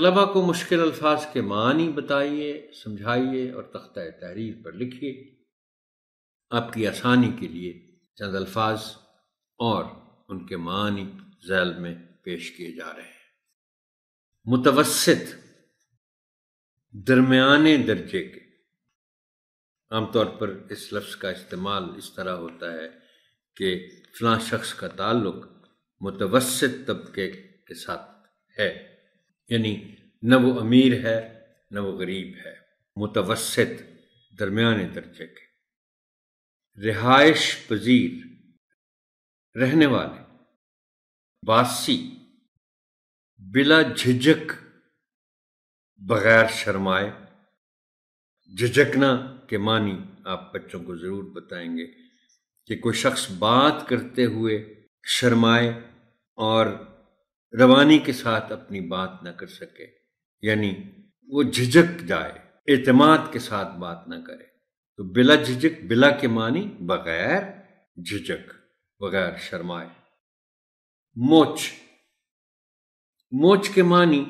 तलबा को मुश्किल अल्फाज के मानी बताइए समझाइए और तख्ता तहरीर पर लिखिए आपकी आसानी के लिए चंद अल्फाज और उनके मानी जैल में पेश किए जा रहे हैं मुतवसत दरमियाने दर्जे के आमतौर पर इस लफ्ज़ का इस्तेमाल इस तरह होता है कि फला शख्स का ताल्लुक मुतवसत तबके के साथ है यानी न वो अमीर है न वो गरीब है मुतवसत दरमियाने दर्जे के रिहायश पजीर रहने वाले बासी बिला झिझक बगैर शर्माए झिझकना के मानी आप बच्चों को ज़रूर बताएंगे कि कोई शख्स बात करते हुए शर्माए और रवानी के साथ अपनी बात ना कर सके यानी वो झिझक जाए एतमाद के साथ बात ना करे तो बिला झिझक बिला के मानी बगैर झिझक बगैर शर्माए मोच मोच के मानी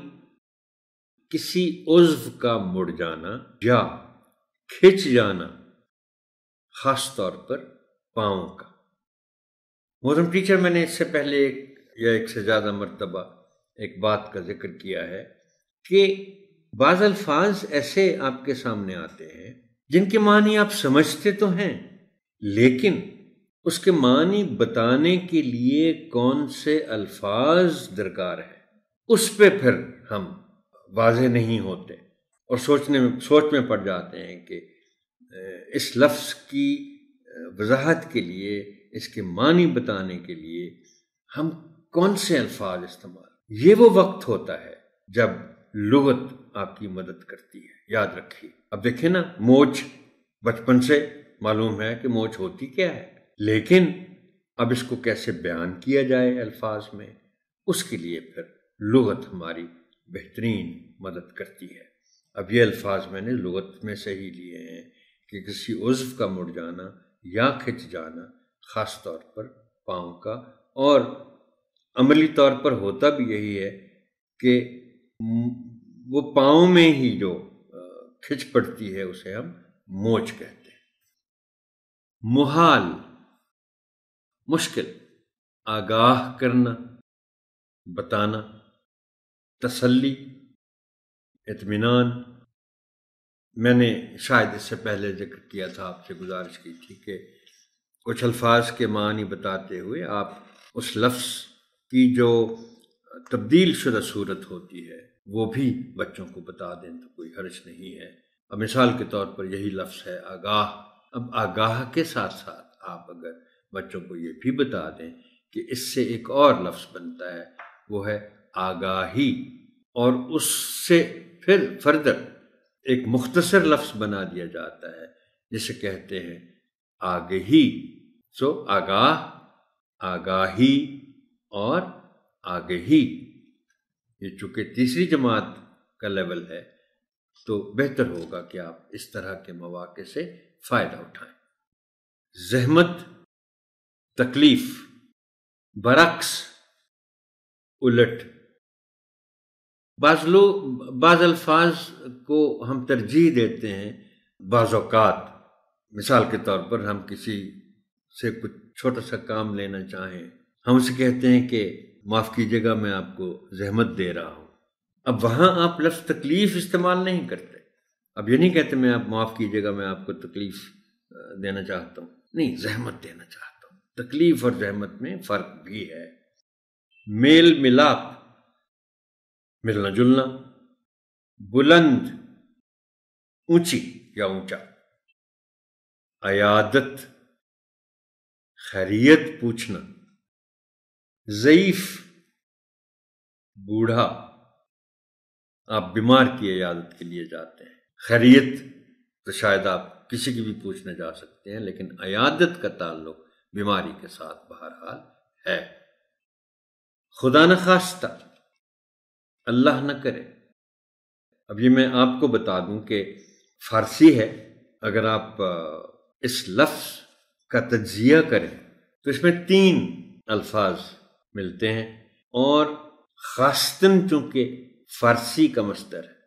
किसी उज्व का मुड़ जाना या खिंच जाना खास तौर पर पांव का मोहरम टीचर मैंने इससे पहले एक या एक से ज़्यादा मरतबा एक बात का जिक्र किया है कि बाज़ अल्फाज ऐसे आपके सामने आते हैं जिनके मानी आप समझते तो हैं लेकिन उसके मानी बताने के लिए कौन से अल्फाज दरकार हैं उस पर फिर हम वाजे नहीं होते और सोचने में सोच में पड़ जाते हैं कि इस लफ्स की वजाहत के लिए इसके मानी बताने के लिए हम कौन से अल्फाज इस्तेमाल ये वो वक्त होता है जब लुगत आपकी मदद करती है याद रखिए अब देखिए ना मोच बचपन से मालूम है कि मोच होती क्या है लेकिन अब इसको कैसे बयान किया जाए अल्फाज में उसके लिए फिर लुगत हमारी बेहतरीन मदद करती है अब ये अल्फाज मैंने लुगत में से ही लिए हैं कि किसी उज्व का मुड़ जाना या खिंच जाना ख़ास तौर पर पाँव का और अमली तौर पर होता भी यही है कि वो पाँव में ही जो खिंच पड़ती है उसे हम मोच कहते हैं मुहाल मुश्किल आगाह करना बताना तसल्ली इतमान मैंने शायद इससे पहले जिक्र किया था आपसे गुजारिश की थी कि कुछ अल्फाज के मानी बताते हुए आप उस लफ्ज़ की जो तब्दील शुदा सूरत होती है वो भी बच्चों को बता दें तो कोई हर्ज नहीं है अब मिसाल के तौर पर यही लफ्ज़ है आगाह अब आगाह के साथ साथ आप अगर बच्चों को ये भी बता दें कि इससे एक और लफ्ज़ बनता है वो है आगाही और उससे फिर फर्दर एक मुख्तसर लफ्ज़ बना दिया जाता है जिसे कहते हैं आगही सो आगाह आगाही और आगे ही ये चूंकि तीसरी जमात का लेवल है तो बेहतर होगा कि आप इस तरह के मौाक़े से फ़ायदा उठाएं जहमत तकलीफ बरक्स उलट बाज लोग बाज अल्फाज को हम तरजीह देते हैं बाज़ात मिसाल के तौर पर हम किसी से कुछ छोटा सा काम लेना चाहें हम उसे कहते हैं कि माफ़ कीजिएगा मैं आपको जहमत दे रहा हूँ अब वहाँ आप लफ्ज़ तकलीफ़ इस्तेमाल नहीं करते अब ये नहीं कहते मैं आप माफ़ कीजिएगा मैं आपको तकलीफ़ देना चाहता हूँ नहीं जहमत देना चाहता हूँ तकलीफ़ और जहमत में फ़र्क भी है मेल मिलाप मिलना जुलना बुलंद ऊंची या ऊंचा अयादत खैरियत पूछना ज़यीफ बूढ़ा आप बीमार की इजाज़त के लिए जाते हैं खैरियत तो शायद आप किसी की भी पूछने जा सकते हैं लेकिन अयादत का ताल्लुक बीमारी के साथ बहरहाल है खुदा न खास्ता अल्लाह न करे अब ये मैं आपको बता दूं कि फारसी है अगर आप इस लफ्ज़ का तजिया करें तो इसमें तीन अल्फाज मिलते हैं और खास्तन चूंकि फारसी का मस्तर है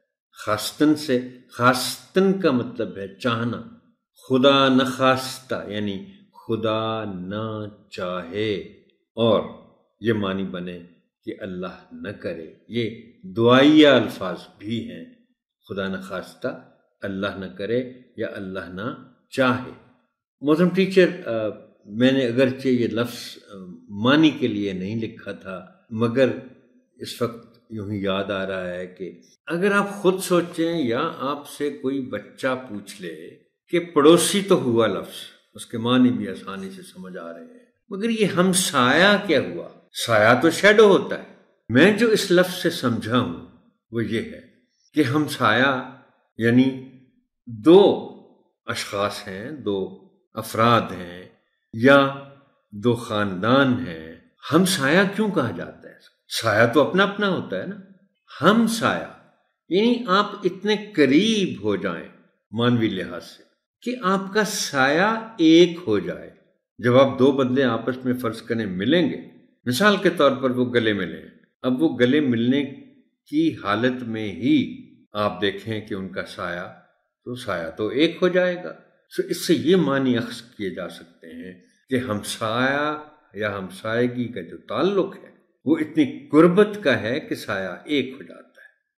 खास्तन से खास्तन का मतलब है चाहना खुदा न खास्ता यानी खुदा न चाहे और ये मानी बने कि अल्लाह न करे ये दुआया अल्फाज भी हैं खुदा न खास्ता अल्लाह न करे या अल्लाह ना चाहे मौसम टीचर मैंने अगरचे ये लफ्ज़ मानी के लिए नहीं लिखा था मगर इस वक्त यूं ही याद आ रहा है कि अगर आप खुद सोचें या आपसे कोई बच्चा पूछ ले कि पड़ोसी तो हुआ लफ्ज़ उसके मानी भी आसानी से समझ आ रहे हैं मगर ये हम साया क्या हुआ साया तो शेडो होता है मैं जो इस लफ्ज़ से समझा हूं वो ये है कि हम साया यानी दो अशास हैं दो अफराद हैं या दो खानदान हैं हम साया क्यों कहा जाता है साया तो अपना अपना होता है ना हम साया यानी आप इतने करीब हो जाएं मानवीय लिहाज से कि आपका साया एक हो जाए जब आप दो बंदे आपस में फर्ज करने मिलेंगे मिसाल के तौर पर वो गले मिले अब वो गले मिलने की हालत में ही आप देखें कि उनका साया तो साया तो एक हो जाएगा सो इससे ये मानी अक्स किए जा सकते हैं कि हमसाया या हमसायगी का जो ताल्लुक है वो इतनी गुर्बत का है कि साया एक हो जाता